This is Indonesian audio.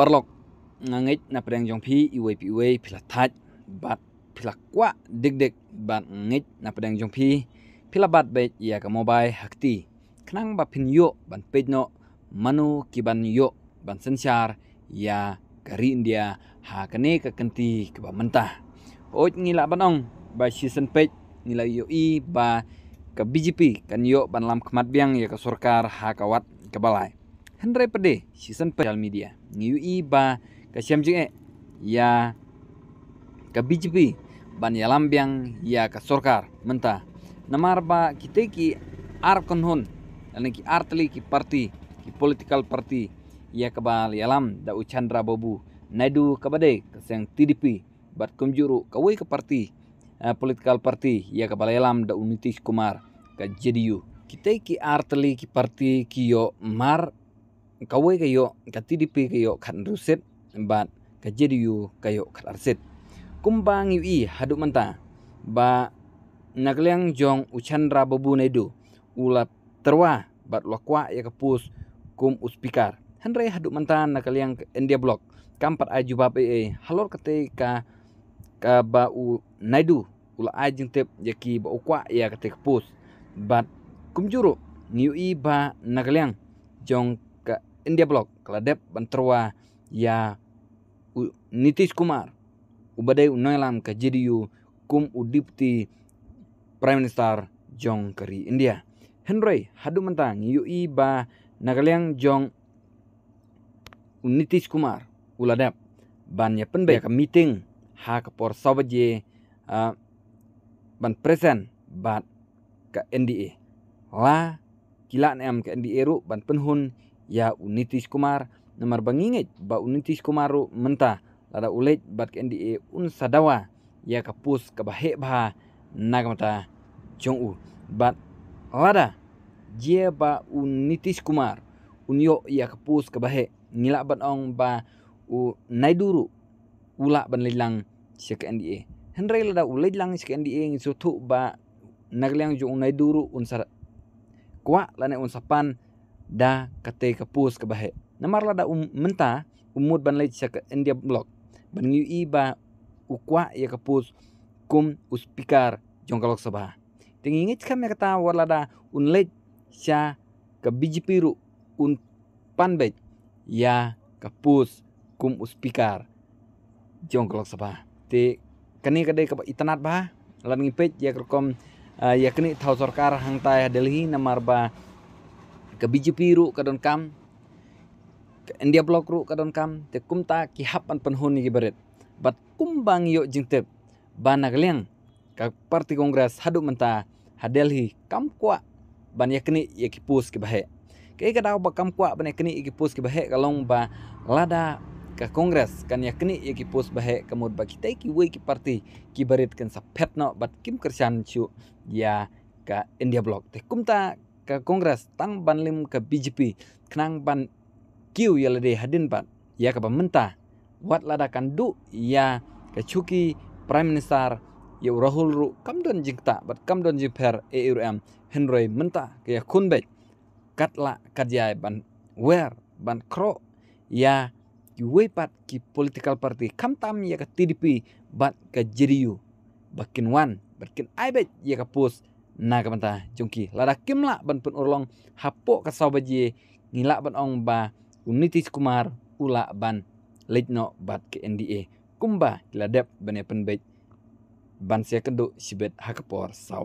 parlok ngangit na preng jong pi iwe pi iwe pila bat pila kwa dik dik bat ngit na preng jong pi phila bat be ya ka mobile hakti Kenang ba pin yo ban pe no manu ki ban yo ban sanchar ya kari india ha kane ka kenti ka ba mentah oit ngila banong ba season page nila yo i ba ka bgp kan yo ban lam kemat biang ya ka surkar ha kawat ka balai hendrai pede sisan peral media ngiu i ba kasiam jeng e ya ka BJP ban ya lambiang ya ka sorkar menta namar ba kita ki ar konhon ane ki artli ki parti ki political party ya kabal yalam da uchandra babu naidu kabade kasang TDP bat kumjuru wei ke parti uh, political party ya kabal yalam da unitis kumar ka JDU kita ki artli ki parti ki yo mar kawai kayo katidipi kayo kat ruset bat JDU kayo kat arset kumbang UI hadu haduk manta ba nakleng jong uchandra babu naidu ulap terwa bat lokwa ya kepus kum uspikar hanre haduk manta nakleng india blok kampat aju bab e halor kate ka ka ba u naidu ula ajing tep jaki ya ba ukwa ya kate pus bat kumjuru ngiu i ba nakleng jong India Blok, Kaladep Bantrua, ya Nitish Kumar Ubadai unoilam ke JDU kum udipti Prime Minister Jong Kari India. Henry hadu mentang yui e ba nagaliang Jong Nitish Kumar uladep banyak ya penbe meeting ha ka por sabaje uh, ban present bat ke NDA la kilan em ke NDA ru ban penhun ya Unitis kumar nomor bangingit ba Unitis kumaru mentah lada ulit bat kendi e un sadawa ya kapus kabahe bah nagamata jong u bat lada jia ba Unitis kumar unyo ya kapus kabahe ngila ban ong ba u naiduru ulak ban lilang sik NDA e. hendrai lada ulit lang ke NDA e, tu ba nagliang jong naiduru un sar kuak lane un sapan da kate ka pus ka bahe namarla da um menta umud ban lai ka india blog, ban ngi iba ukwa ya ka pus kum uspikar jongkalok sabah tingingit kam ya kata warla da unlej sya ka biji piru un bet ya ka pus kum uspikar jongkalok sabah te kani kadai ka itanat bah lan ngipet ya kerkom ya eh, kini tau sorkar hang delhi namar ba ke biji piru kadon kam india blok ru kadon kam te kumta ki hapan penhun ni bat kumbang yo jingtep banak leng ka parti kongres haduk menta hadelhi kam kwa ban yakni yakipus ki bahe ke dau ba kam kwa ban yakni yakipus ki bahe kalong ba lada ke kongres kan yakni yakipus bahe kamut ba kitai ki wei ki parti ki ken sapet no bat kim kersan chu ya ka india blok te kumta ka kongres tang ban ke ka BJP kenang ban kiu ya lede hadin pat ya ka pemerintah wat ladakan du ya ke cuki prime minister ya rahul ru kam don jingta bat kam don jipher e uram henroy menta ke ya kunbe katla kajai ya ban wer ban kro ya yue pat ki political party kam tam ya ke TDP bat ke JDU bakin wan bakin aibet ya ke post na kamata jongki lada kimla ban pun urlong hapo kasau baji ngila ban ong ba unitis kumar ula ban lejno bat ke NDA kumba dep ban pen ban sia kendo sibet hakapor sau